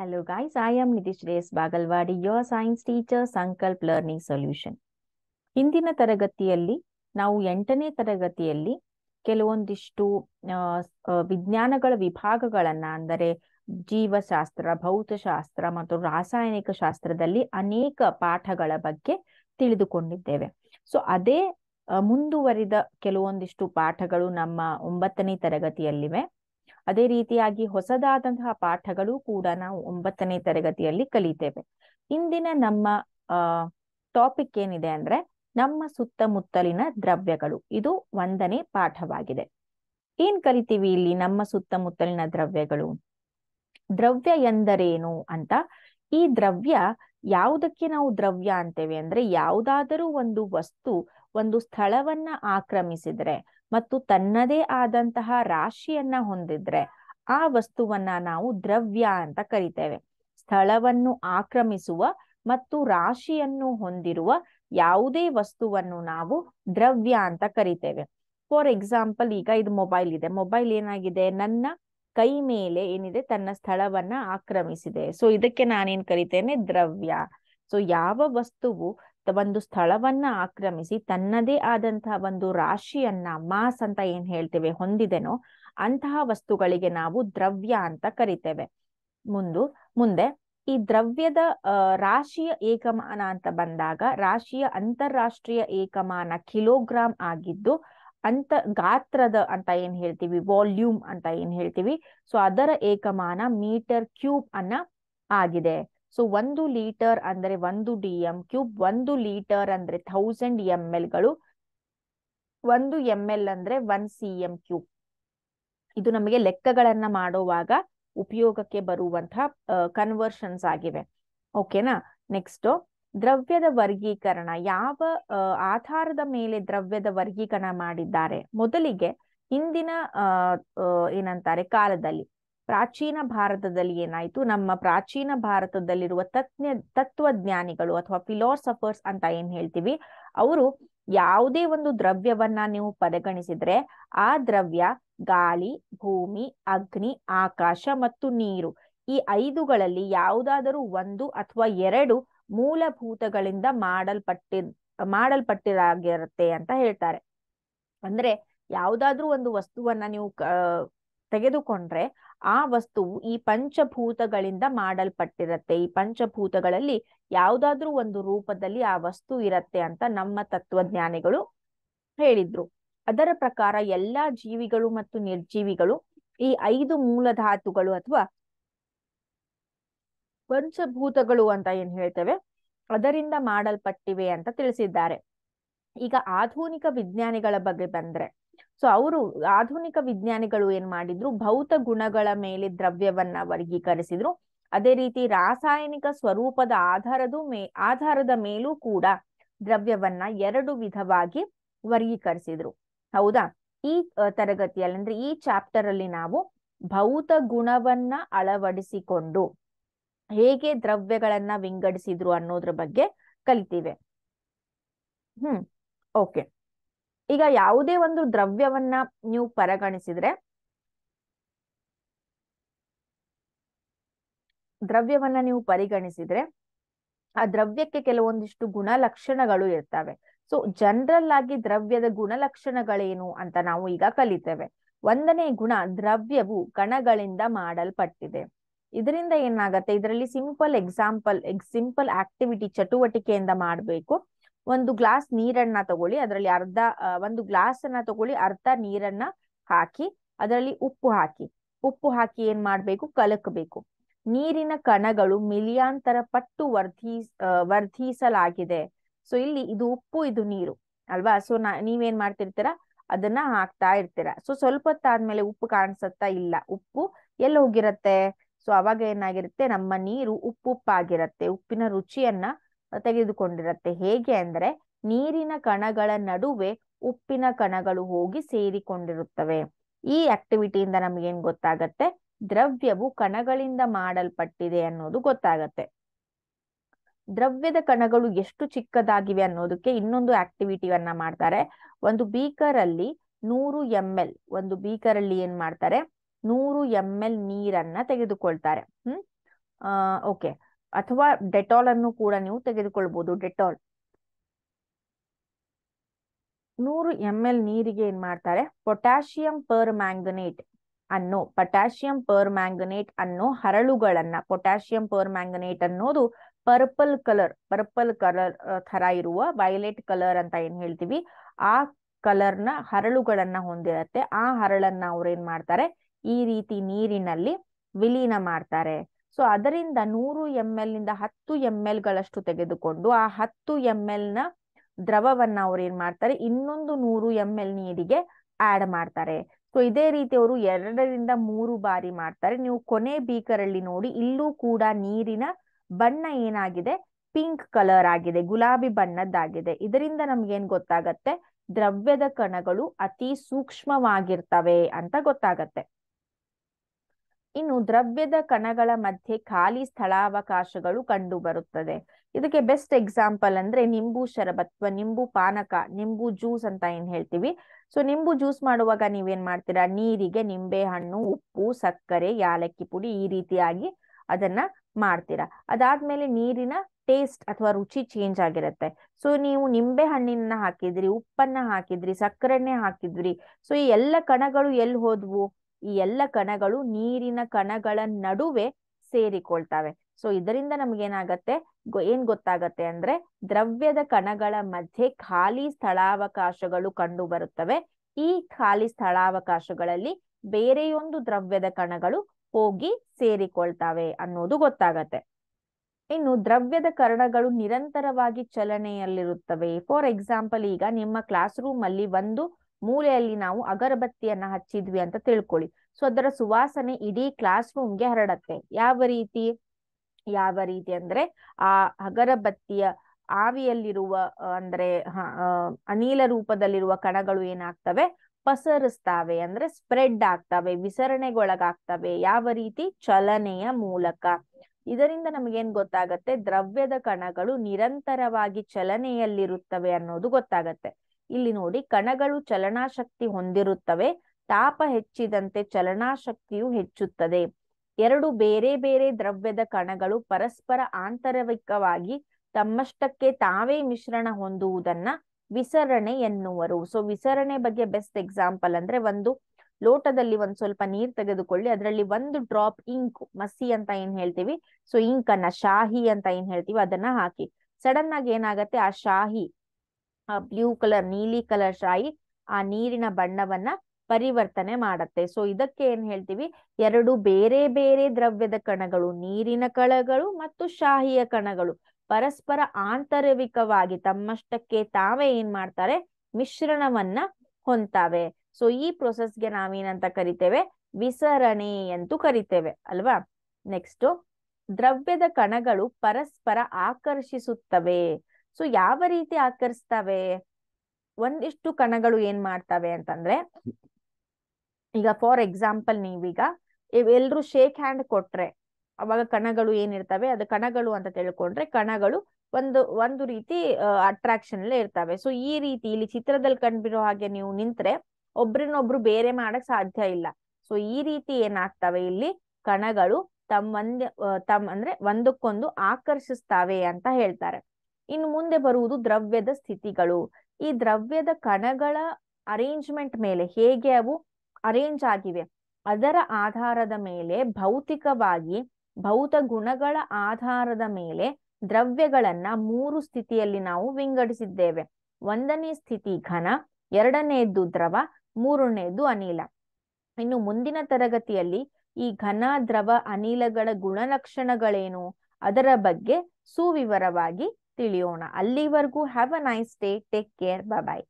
Hello guys, I am Nitish Reyes Bagalwadi your science teacher, Sankalp learning solution ಹಿಂದಿನ ತರಗತಿಯಲ್ಲಿ ನಾವು ಎಂಟನೇ ತರಗತಿಯಲ್ಲಿ ಕೆಲವೊಂದಿಷ್ಟು ವಿಜ್ಞಾನಗಳ ವಿಭಾಗಗಳನ್ನ ಅಂದರೆ ಜೀವಶಾಸ್ತ್ರ ಭೌತಶಾಸ್ತ್ರ ಮತ್ತು ರಾಸಾಯನಿಕ ಶಾಸ್ತ್ರದಲ್ಲಿ ಅನೇಕ ಪಾಠಗಳ ಬಗ್ಗೆ ತಿಳಿದುಕೊಂಡಿದ್ದೇವೆ ಸೊ ಅದೇ ಮುಂದುವರಿದ ಕೆಲವೊಂದಿಷ್ಟು ಪಾಠಗಳು ನಮ್ಮ ಒಂಬತ್ತನೇ ತರಗತಿಯಲ್ಲಿವೆ ಅದೇ ರೀತಿಯಾಗಿ ಹೊಸದಾದಂತಹ ಪಾಠಗಳು ಕೂಡ ನಾವು ಒಂಬತ್ತನೇ ತರಗತಿಯಲ್ಲಿ ಕಲಿತೇವೆ ಇಂದಿನ ನಮ್ಮ ಟಾಪಿಕ್ ಏನಿದೆ ಅಂದ್ರೆ ನಮ್ಮ ಸುತ್ತಮುತ್ತಲಿನ ದ್ರವ್ಯಗಳು ಇದು ಒಂದನೇ ಪಾಠವಾಗಿದೆ ಏನ್ ಕಲಿತೀವಿ ಇಲ್ಲಿ ನಮ್ಮ ಸುತ್ತಮುತ್ತಲಿನ ದ್ರವ್ಯಗಳು ದ್ರವ್ಯ ಎಂದರೇನು ಅಂತ ಈ ದ್ರವ್ಯ ಯಾವುದಕ್ಕೆ ನಾವು ದ್ರವ್ಯ ಅಂತೇವೆ ಅಂದ್ರೆ ಯಾವುದಾದರೂ ಒಂದು ವಸ್ತು ಒಂದು ಸ್ಥಳವನ್ನ ಆಕ್ರಮಿಸಿದ್ರೆ ಮತ್ತು ತನ್ನದೇ ಆದಂತಹ ರಾಶಿಯನ್ನ ಹೊಂದಿದ್ರೆ ಆ ವಸ್ತುವನ್ನ ನಾವು ದ್ರವ್ಯ ಅಂತ ಕರಿತೇವೆ ಸ್ಥಳವನ್ನು ಆಕ್ರಮಿಸುವ ಮತ್ತು ರಾಶಿಯನ್ನು ಹೊಂದಿರುವ ಯಾವುದೇ ವಸ್ತುವನ್ನು ನಾವು ದ್ರವ್ಯ ಅಂತ ಕರಿತೇವೆ ಫಾರ್ ಎಕ್ಸಾಂಪಲ್ ಈಗ ಇದು ಮೊಬೈಲ್ ಇದೆ ಮೊಬೈಲ್ ಏನಾಗಿದೆ ನನ್ನ ಕೈ ಮೇಲೆ ಏನಿದೆ ತನ್ನ ಸ್ಥಳವನ್ನ ಆಕ್ರಮಿಸಿದೆ ಸೊ ಇದಕ್ಕೆ ನಾನೇನ್ ಕರಿತೇನೆ ದ್ರವ್ಯ ಸೊ ಯಾವ ವಸ್ತುವು ಒಂದು ಸ್ಥಳವನ್ನ ಆಕ್ರಮಿಸಿ ತನ್ನದೇ ಆದಂತಹ ಒಂದು ರಾಶಿಯನ್ನ ಮಾಸ್ ಅಂತ ಏನ್ ಹೇಳ್ತೇವೆ ಹೊಂದಿದೆನೋ ಅಂತಹ ವಸ್ತುಗಳಿಗೆ ನಾವು ದ್ರವ್ಯ ಅಂತ ಕರಿತೇವೆ ಮುಂದು ಮುಂದೆ ಈ ದ್ರವ್ಯದ ರಾಶಿಯ ಏಕಮಾನ ಅಂತ ಬಂದಾಗ ರಾಶಿಯ ಅಂತಾರಾಷ್ಟ್ರೀಯ ಏಕಮಾನ ಕಿಲೋಗ್ರಾಂ ಆಗಿದ್ದು ಅಂತ ಗಾತ್ರದ ಅಂತ ಏನ್ ಹೇಳ್ತೀವಿ ವಾಲ್ಯೂಮ್ ಅಂತ ಏನ್ ಹೇಳ್ತೀವಿ ಸೊ ಅದರ ಏಕಮಾನ ಮೀಟರ್ ಕ್ಯೂಬ್ ಅನ್ನ ಆಗಿದೆ ಸೊ ಒಂದು ಲೀಟರ್ ಅಂದ್ರೆ ಒಂದು ಡಿ ಎಂ ಕ್ಯೂಬ್ ಒಂದು ಲೀಟರ್ ಅಂದ್ರೆ ಥೌಸಂಡ್ ಎಂ ಎಲ್ ಗಳು ಒಂದು ಎಂ ಎಲ್ ಅಂದ್ರೆ ಒನ್ ಸಿ ಎಂ ಕ್ಯೂಬ್ ಇದು ನಮಗೆ ಲೆಕ್ಕಗಳನ್ನ ಮಾಡುವಾಗ ಉಪಯೋಗಕ್ಕೆ ಬರುವಂತಹ ಕನ್ವರ್ಷನ್ಸ್ ಆಗಿವೆ ಓಕೆನಾ ನೆಕ್ಸ್ಟ್ ದ್ರವ್ಯದ ವರ್ಗೀಕರಣ ಯಾವ ಆಧಾರದ ಮೇಲೆ ದ್ರವ್ಯದ ವರ್ಗೀಕರಣ ಮಾಡಿದ್ದಾರೆ ಮೊದಲಿಗೆ ಹಿಂದಿನ ಏನಂತಾರೆ ಕಾಲದಲ್ಲಿ ಪ್ರಾಚೀನ ಭಾರತದಲ್ಲಿ ಏನಾಯ್ತು ನಮ್ಮ ಪ್ರಾಚೀನ ಭಾರತದಲ್ಲಿರುವ ತತ್ವ ತತ್ವಜ್ಞಾನಿಗಳು ಅಥವಾ ಫಿಲಾಸಫರ್ಸ್ ಅಂತ ಏನ್ ಹೇಳ್ತೀವಿ ಅವರು ಯಾವುದೇ ಒಂದು ದ್ರವ್ಯವನ್ನ ನೀವು ಪರಿಗಣಿಸಿದ್ರೆ ಆ ದ್ರವ್ಯ ಗಾಳಿ ಭೂಮಿ ಅಗ್ನಿ ಆಕಾಶ ಮತ್ತು ನೀರು ಈ ಐದುಗಳಲ್ಲಿ ಯಾವುದಾದರೂ ಒಂದು ಅಥವಾ ಎರಡು ಮೂಲಭೂತಗಳಿಂದ ಮಾಡಲ್ಪಟ್ಟಿ ಮಾಡಲ್ಪಟ್ಟಿರಾಗಿರುತ್ತೆ ಅಂತ ಹೇಳ್ತಾರೆ ಅಂದ್ರೆ ಯಾವುದಾದ್ರೂ ಒಂದು ವಸ್ತುವನ್ನ ನೀವು ತೆಗೆದುಕೊಂಡ್ರೆ ಆ ವಸ್ತುವು ಈ ಪಂಚಭೂತಗಳಿಂದ ಮಾಡಲ್ಪಟ್ಟಿರತ್ತೆ ಈ ಪಂಚಭೂತಗಳಲ್ಲಿ ಯಾವುದಾದ್ರೂ ಒಂದು ರೂಪದಲ್ಲಿ ಆ ವಸ್ತು ಇರತ್ತೆ ಅಂತ ನಮ್ಮ ತತ್ವಜ್ಞಾನಿಗಳು ಹೇಳಿದ್ರು ಅದರ ಪ್ರಕಾರ ಎಲ್ಲಾ ಜೀವಿಗಳು ಮತ್ತು ನಿರ್ಜೀವಿಗಳು ಈ ಐದು ಮೂಲಧಾತುಗಳು ಅಥವಾ ಪಂಚಭೂತಗಳು ಅಂತ ಏನ್ ಹೇಳ್ತೇವೆ ಅದರಿಂದ ಮಾಡಲ್ಪಟ್ಟಿವೆ ಅಂತ ತಿಳಿಸಿದ್ದಾರೆ ಈಗ ಆಧುನಿಕ ವಿಜ್ಞಾನಿಗಳ ಬಗ್ಗೆ ಬಂದ್ರೆ ಸೊ ಅವರು ಆಧುನಿಕ ವಿಜ್ಞಾನಿಗಳು ಏನ್ ಮಾಡಿದ್ರು ಭೌತ ಗುಣಗಳ ಮೇಲೆ ದ್ರವ್ಯವನ್ನ ವರ್ಗೀಕರಿಸಿದ್ರು ಅದೇ ರೀತಿ ರಾಸಾಯನಿಕ ಸ್ವರೂಪದ ಆಧಾರದ ಮೇ ಆಧಾರದ ಮೇಲೂ ಕೂಡ ದ್ರವ್ಯವನ್ನ ಎರಡು ವಿಧವಾಗಿ ವರ್ಗೀಕರಿಸಿದ್ರು ಹೌದಾ ಈ ತರಗತಿಯಲ್ಲಿ ಅಂದ್ರೆ ಈ ಚಾಪ್ಟರ್ ಅಲ್ಲಿ ನಾವು ಭೌತ ಗುಣವನ್ನ ಅಳವಡಿಸಿಕೊಂಡು ಹೇಗೆ ದ್ರವ್ಯಗಳನ್ನ ವಿಂಗಡಿಸಿದ್ರು ಅನ್ನೋದ್ರ ಬಗ್ಗೆ ಕಲಿತೀವಿ ಹ್ಮ್ ಓಕೆ ಈಗ ಯಾವುದೇ ಒಂದು ದ್ರವ್ಯವನ್ನ ನೀವು ಪರಿಗಣಿಸಿದ್ರೆ ದ್ರವ್ಯವನ್ನ ನೀವು ಪರಿಗಣಿಸಿದ್ರೆ ಆ ದ್ರವ್ಯಕ್ಕೆ ಕೆಲವೊಂದಿಷ್ಟು ಗುಣಲಕ್ಷಣಗಳು ಇರ್ತವೆ ಸೊ ಜನರಲ್ ಆಗಿ ದ್ರವ್ಯದ ಗುಣಲಕ್ಷಣಗಳೇನು ಅಂತ ನಾವು ಈಗ ಕಲಿತೇವೆ ಒಂದನೇ ಗುಣ ದ್ರವ್ಯವು ಗಣಗಳಿಂದ ಮಾಡಲ್ಪಟ್ಟಿದೆ ಇದರಿಂದ ಏನಾಗತ್ತೆ ಇದರಲ್ಲಿ ಸಿಂಪಲ್ ಎಕ್ಸಾಂಪಲ್ ಸಿಂಪಲ್ ಆಕ್ಟಿವಿಟಿ ಚಟುವಟಿಕೆಯಿಂದ ಮಾಡಬೇಕು ಒಂದು ಗ್ಲಾಸ್ ನೀರನ್ನ ತಗೊಳ್ಳಿ ಅದರಲ್ಲಿ ಅರ್ಧ ಒಂದು ಗ್ಲಾಸ್ ಅನ್ನ ತಗೊಳ್ಳಿ ಅರ್ಧ ನೀರನ್ನ ಹಾಕಿ ಅದರಲ್ಲಿ ಉಪ್ಪು ಹಾಕಿ ಉಪ್ಪು ಹಾಕಿ ಏನ್ ಮಾಡ್ಬೇಕು ಕಲಕಬೇಕು ನೀರಿನ ಕಣಗಳು ಮಿಲಿಯಾಂತರ ಪಟ್ಟು ವರ್ಧೀಸ್ ವರ್ಧಿಸಲಾಗಿದೆ ಸೊ ಇಲ್ಲಿ ಇದು ಉಪ್ಪು ಇದು ನೀರು ಅಲ್ವಾ ಸೊ ನಾ ನೀವೇನ್ ಮಾಡ್ತಿರ್ತೀರಾ ಅದನ್ನ ಹಾಕ್ತಾ ಇರ್ತೀರಾ ಸೊ ಸ್ವಲ್ಪ ಹೊತ್ತಾದ್ಮೇಲೆ ಉಪ್ಪು ಕಾಣಿಸತ್ತಾ ಇಲ್ಲ ಉಪ್ಪು ಎಲ್ಲಿ ಹೋಗಿರತ್ತೆ ಸೊ ಅವಾಗ ಏನಾಗಿರುತ್ತೆ ನಮ್ಮ ನೀರು ಉಪ್ಪುಪ್ಪಾಗಿರತ್ತೆ ಉಪ್ಪಿನ ರುಚಿಯನ್ನ ತೆಗೆದುಕೊಂಡಿರುತ್ತೆ ಹೇಗೆ ಅಂದ್ರೆ ನೀರಿನ ಕಣಗಳ ನಡುವೆ ಉಪ್ಪಿನ ಕಣಗಳು ಹೋಗಿ ಸೇರಿಕೊಂಡಿರುತ್ತವೆ ಈ ಆಕ್ಟಿವಿಟಿಯಿಂದ ಏನ್ ಗೊತ್ತಾಗತ್ತೆ ದ್ರವ್ಯವು ಕಣಗಳಿಂದ ಮಾಡಲ್ಪಟ್ಟಿದೆ ಅನ್ನೋದು ಗೊತ್ತಾಗತ್ತೆ ದ್ರವ್ಯದ ಕಣಗಳು ಎಷ್ಟು ಚಿಕ್ಕದಾಗಿವೆ ಅನ್ನೋದಕ್ಕೆ ಇನ್ನೊಂದು ಆಕ್ಟಿವಿಟಿಯನ್ನ ಮಾಡ್ತಾರೆ ಒಂದು ಬೀಕರ್ ಅಲ್ಲಿ ನೂರು ಎಂ ಎಲ್ ಒಂದು ಬೀಕರ್ ಅಲ್ಲಿ ಏನ್ ಮಾಡ್ತಾರೆ ನೂರು ಎಂ ಎಲ್ ನೀರನ್ನ ತೆಗೆದುಕೊಳ್ತಾರೆ ಹ್ಮ್ ಆ ಓಕೆ ಅಥವಾ ಡೆಟಾಲ್ ಅನ್ನು ಕೂಡ ನೀವು ತೆಗೆದುಕೊಳ್ಬಹುದು ಡೆಟಾಲ್ ನೂರು ಎಂ ಎಲ್ ನೀರಿಗೆ ಏನ್ ಮಾಡ್ತಾರೆ ಪೊಟ್ಯಾಷಿಯಂ ಪರ್ ಮ್ಯಾಂಗನೇಟ್ ಅನ್ನು ಪೊಟ್ಯಾಷಿಯಂ ಪರ್ ಮ್ಯಾಂಗನೇಟ್ ಅನ್ನೋ ಹರಳುಗಳನ್ನ ಪೊಟ್ಯಾಷಿಯಂ ಪರ್ ಮ್ಯಾಂಗನೇಟ್ ಅನ್ನೋದು ಪರ್ಪಲ್ ಕಲರ್ ಪರ್ಪಲ್ ಕಲರ್ ತರ ಇರುವ ವೈಲೆಟ್ ಕಲರ್ ಅಂತ ಏನ್ ಹೇಳ್ತೀವಿ ಆ ಕಲರ್ನ ಹರಳುಗಳನ್ನ ಹೊಂದಿರತ್ತೆ ಆ ಹರಳನ್ನ ಅವ್ರು ಏನ್ ಮಾಡ್ತಾರೆ ಈ ರೀತಿ ನೀರಿನಲ್ಲಿ ವಿಲೀನ ಮಾಡ್ತಾರೆ ಸೊ ಅದರಿಂದ ನೂರು ಎಂ ಎಲ್ ನಿಂದ ಹತ್ತು ಎಂ ಎಲ್ ಗಳಷ್ಟು ತೆಗೆದುಕೊಂಡು ಆ ಹತ್ತು ಎಂ ಎಲ್ ನ ದ್ರವವನ್ನ ಅವ್ರು ಏನ್ ಮಾಡ್ತಾರೆ ಇನ್ನೊಂದು ನೂರು ಎಂ ಎಲ್ ನೀರಿಗೆ ಆಡ್ ಮಾಡ್ತಾರೆ ಸೊ ಇದೇ ರೀತಿ ಅವರು ಎರಡರಿಂದ ಮೂರು ಬಾರಿ ಮಾಡ್ತಾರೆ ನೀವು ಕೊನೆ ಬೀಕರಲ್ಲಿ ನೋಡಿ ಇಲ್ಲೂ ಕೂಡ ನೀರಿನ ಬಣ್ಣ ಏನಾಗಿದೆ ಪಿಂಕ್ ಕಲರ್ ಆಗಿದೆ ಗುಲಾಬಿ ಬಣ್ಣದ್ದಾಗಿದೆ ಇದರಿಂದ ನಮ್ಗೇನ್ ಗೊತ್ತಾಗತ್ತೆ ದ್ರವ್ಯದ ಕಣಗಳು ಅತಿ ಸೂಕ್ಷ್ಮವಾಗಿರ್ತವೆ ಅಂತ ಗೊತ್ತಾಗತ್ತೆ ಇನ್ನು ದ್ರವ್ಯದ ಕಣಗಳ ಮಧ್ಯೆ ಖಾಲಿ ಸ್ಥಳಾವಕಾಶಗಳು ಕಂಡುಬರುತ್ತದೆ ಇದಕ್ಕೆ ಬೆಸ್ಟ್ ಎಕ್ಸಾಂಪಲ್ ಅಂದ್ರೆ ನಿಂಬು ಶರಬತ್ ಅಥವಾ ನಿಂಬು ಪಾನಕ ನಿಂಬು ಜ್ಯೂಸ್ ಅಂತ ಏನ್ ಹೇಳ್ತೀವಿ ಸೊ ನಿಂಬು ಜ್ಯೂಸ್ ಮಾಡುವಾಗ ನೀವೇನ್ ಮಾಡ್ತೀರಾ ನೀರಿಗೆ ನಿಂಬೆ ಹಣ್ಣು ಉಪ್ಪು ಸಕ್ಕರೆ ಯಾಲಕ್ಕಿ ಪುಡಿ ಈ ರೀತಿಯಾಗಿ ಅದನ್ನ ಮಾಡ್ತೀರಾ ಅದಾದ್ಮೇಲೆ ನೀರಿನ ಟೇಸ್ಟ್ ಅಥವಾ ರುಚಿ ಚೇಂಜ್ ಆಗಿರುತ್ತೆ ಸೊ ನೀವು ನಿಂಬೆ ಹಣ್ಣಿನ ಹಾಕಿದ್ರಿ ಉಪ್ಪನ್ನ ಹಾಕಿದ್ರಿ ಸಕ್ಕರೆನೆ ಹಾಕಿದ್ರಿ ಸೊ ಈ ಎಲ್ಲ ಕಣಗಳು ಎಲ್ಲಿ ಹೋದ್ವು ಈ ಎಲ್ಲ ಕಣಗಳು ನೀರಿನ ಕಣಗಳ ನಡುವೆ ಸೇರಿಕೊಳ್ತವೆ ಸೊ ಇದರಿಂದ ನಮ್ಗೇನಾಗತ್ತೆ ಏನ್ ಗೊತ್ತಾಗತ್ತೆ ಅಂದ್ರೆ ದ್ರವ್ಯದ ಕಣಗಳ ಮಧ್ಯೆ ಖಾಲಿ ಸ್ಥಳಾವಕಾಶಗಳು ಕಂಡು ಬರುತ್ತವೆ ಈ ಖಾಲಿ ಸ್ಥಳಾವಕಾಶಗಳಲ್ಲಿ ಬೇರೆಯೊಂದು ದ್ರವ್ಯದ ಕಣಗಳು ಹೋಗಿ ಸೇರಿಕೊಳ್ತವೆ ಅನ್ನೋದು ಗೊತ್ತಾಗತ್ತೆ ಇನ್ನು ದ್ರವ್ಯದ ಕಣಗಳು ನಿರಂತರವಾಗಿ ಚಲನೆಯಲ್ಲಿರುತ್ತವೆ ಫಾರ್ ಎಕ್ಸಾಂಪಲ್ ಈಗ ನಿಮ್ಮ ಕ್ಲಾಸ್ ರೂಮ್ ಅಲ್ಲಿ ಒಂದು ಮೂಲೆಯಲ್ಲಿ ನಾವು ಅಗರಬತ್ತಿಯನ್ನ ಹಚ್ಚಿದ್ವಿ ಅಂತ ತಿಳ್ಕೊಳ್ಳಿ ಸೊ ಅದರ ಸುವಾಸನೆ ಇಡೀ ಕ್ಲಾಸ್ ರೂಮ್ಗೆ ಹರಡತ್ತೆ ಯಾವ ರೀತಿ ಯಾವ ರೀತಿ ಅಂದ್ರೆ ಆ ಅಗರಬತ್ತಿಯ ಆವಿಯಲ್ಲಿರುವ ಅಂದ್ರೆ ಅನಿಲ ರೂಪದಲ್ಲಿರುವ ಕಣಗಳು ಏನಾಗ್ತವೆ ಪಸರಿಸ್ತಾವೆ ಅಂದ್ರೆ ಸ್ಪ್ರೆಡ್ ಆಗ್ತವೆ ವಿಸರಣೆಗೊಳಗಾಗ್ತವೆ ಯಾವ ರೀತಿ ಚಲನೆಯ ಮೂಲಕ ಇದರಿಂದ ನಮಗೇನ್ ಗೊತ್ತಾಗತ್ತೆ ದ್ರವ್ಯದ ಕಣಗಳು ನಿರಂತರವಾಗಿ ಚಲನೆಯಲ್ಲಿರುತ್ತವೆ ಅನ್ನೋದು ಗೊತ್ತಾಗತ್ತೆ ಇಲ್ಲಿ ನೋಡಿ ಕಣಗಳು ಚಲನಾಶಕ್ತಿ ಹೊಂದಿರುತ್ತವೆ ತಾಪ ಹೆಚ್ಚಿದಂತೆ ಚಲನಾಶಕ್ತಿಯು ಹೆಚ್ಚುತ್ತದೆ ಎರಡು ಬೇರೆ ಬೇರೆ ದ್ರವ್ಯದ ಕಣಗಳು ಪರಸ್ಪರ ಆಂತರಿಕವಾಗಿ ತಮ್ಮಷ್ಟಕ್ಕೆ ತಾವೇ ಮಿಶ್ರಣ ಹೊಂದುವುದನ್ನ ವಿಸರಣೆ ಎನ್ನುವರು ಸೊ ವಿಸರಣೆ ಬಗ್ಗೆ ಬೆಸ್ಟ್ ಎಕ್ಸಾಂಪಲ್ ಅಂದ್ರೆ ಒಂದು ಲೋಟದಲ್ಲಿ ಒಂದ್ ಸ್ವಲ್ಪ ನೀರ್ ತೆಗೆದುಕೊಳ್ಳಿ ಅದರಲ್ಲಿ ಒಂದು ಡ್ರಾಪ್ ಇಂಕ್ ಮಸಿ ಅಂತ ಏನ್ ಹೇಳ್ತೀವಿ ಸೊ ಇಂಕ್ ಅನ್ನ ಶಾಹಿ ಅಂತ ಏನ್ ಹೇಳ್ತೀವಿ ಅದನ್ನ ಹಾಕಿ ಸಡನ್ ಆಗಿ ಏನಾಗತ್ತೆ ಆ ಶಾಹಿ ಆ ಬ್ಲೂ ಕಲರ್ ನೀಲಿ ಕಲರ್ ಶಾಯಿ ಆ ನೀರಿನ ಬಣ್ಣವನ್ನ ಪರಿವರ್ತನೆ ಮಾಡುತ್ತೆ ಸೊ ಇದಕ್ಕೆ ಏನ್ ಹೇಳ್ತೀವಿ ಎರಡು ಬೇರೆ ಬೇರೆ ದ್ರವ್ಯದ ಕಣಗಳು ನೀರಿನ ಕಣಗಳು ಮತ್ತು ಶಾಹಿಯ ಕಣಗಳು ಪರಸ್ಪರ ಆಂತರಿಕವಾಗಿ ತಮ್ಮಷ್ಟಕ್ಕೆ ತಾವೇ ಏನ್ ಮಾಡ್ತಾರೆ ಮಿಶ್ರಣವನ್ನ ಹೊಂತಾವೆ ಸೊ ಈ ಪ್ರೊಸೆಸ್ಗೆ ನಾವೇನಂತ ಕರಿತೇವೆ ವಿಸರಣೆ ಅಂತೂ ಕರಿತೇವೆ ಅಲ್ವಾ ನೆಕ್ಸ್ಟ್ ದ್ರವ್ಯದ ಕಣಗಳು ಪರಸ್ಪರ ಆಕರ್ಷಿಸುತ್ತವೆ ಸೊ ಯಾವ ರೀತಿ ಆಕರಿಸ್ತವೆ ಒಂದಿಷ್ಟು ಕಣಗಳು ಏನ್ ಮಾಡ್ತವೆ ಅಂತಂದ್ರೆ ಈಗ ಫಾರ್ ಎಕ್ಸಾಂಪಲ್ ನೀವೀಗ ಎಲ್ರು ಶೇಕ್ ಹ್ಯಾಂಡ್ ಕೊಟ್ರೆ ಅವಾಗ ಕಣಗಳು ಏನಿರ್ತವೆ ಅದು ಕಣಗಳು ಅಂತ ತಿಳ್ಕೊಂಡ್ರೆ ಕಣಗಳು ಒಂದು ಒಂದು ರೀತಿ ಅಟ್ರಾಕ್ಷನ್ ಅಲ್ಲೇ ಇರ್ತವೆ ಸೊ ಈ ರೀತಿ ಇಲ್ಲಿ ಚಿತ್ರದಲ್ಲಿ ಕಂಡುಬಿರೋ ಹಾಗೆ ನೀವು ನಿಂತ್ರೆ ಒಬ್ರನ್ನೊಬ್ರು ಬೇರೆ ಮಾಡಕ್ ಸಾಧ್ಯ ಇಲ್ಲ ಸೊ ಈ ರೀತಿ ಏನಾಗ್ತವೆ ಇಲ್ಲಿ ಕಣಗಳು ಒಂದ್ ತಮ್ಮ ಅಂದ್ರೆ ಒಂದಕ್ಕೊಂದು ಆಕರ್ಷಿಸ್ತಾವೆ ಅಂತ ಹೇಳ್ತಾರೆ ಇನ್ನು ಮುಂದೆ ಬರುವುದು ದ್ರವ್ಯದ ಸ್ಥಿತಿಗಳು ಈ ದ್ರವ್ಯದ ಕಣಗಳ ಅರೇಂಜ್ಮೆಂಟ್ ಮೇಲೆ ಹೇಗೆ ಅವು ಅರೇಂಜ್ ಆಗಿವೆ ಅದರ ಆಧಾರದ ಮೇಲೆ ಭೌತಿಕವಾಗಿ ಭೌತ ಗುಣಗಳ ಆಧಾರದ ಮೇಲೆ ದ್ರವ್ಯಗಳನ್ನ ಮೂರು ಸ್ಥಿತಿಯಲ್ಲಿ ನಾವು ವಿಂಗಡಿಸಿದ್ದೇವೆ ಒಂದನೇ ಸ್ಥಿತಿ ಘನ ಎರಡನೆಯದ್ದು ದ್ರವ ಮೂರನೆಯದ್ದು ಅನಿಲ ಇನ್ನು ಮುಂದಿನ ತರಗತಿಯಲ್ಲಿ ಈ ಘನ ದ್ರವ ಅನಿಲಗಳ ಗುಣಲಕ್ಷಣಗಳೇನು ಅದರ ಬಗ್ಗೆ ಸುವಿವರವಾಗಿ ತಿಳಿಯೋಣ ಅಲ್ಲಿವರೆಗೂ have a nice day take care bye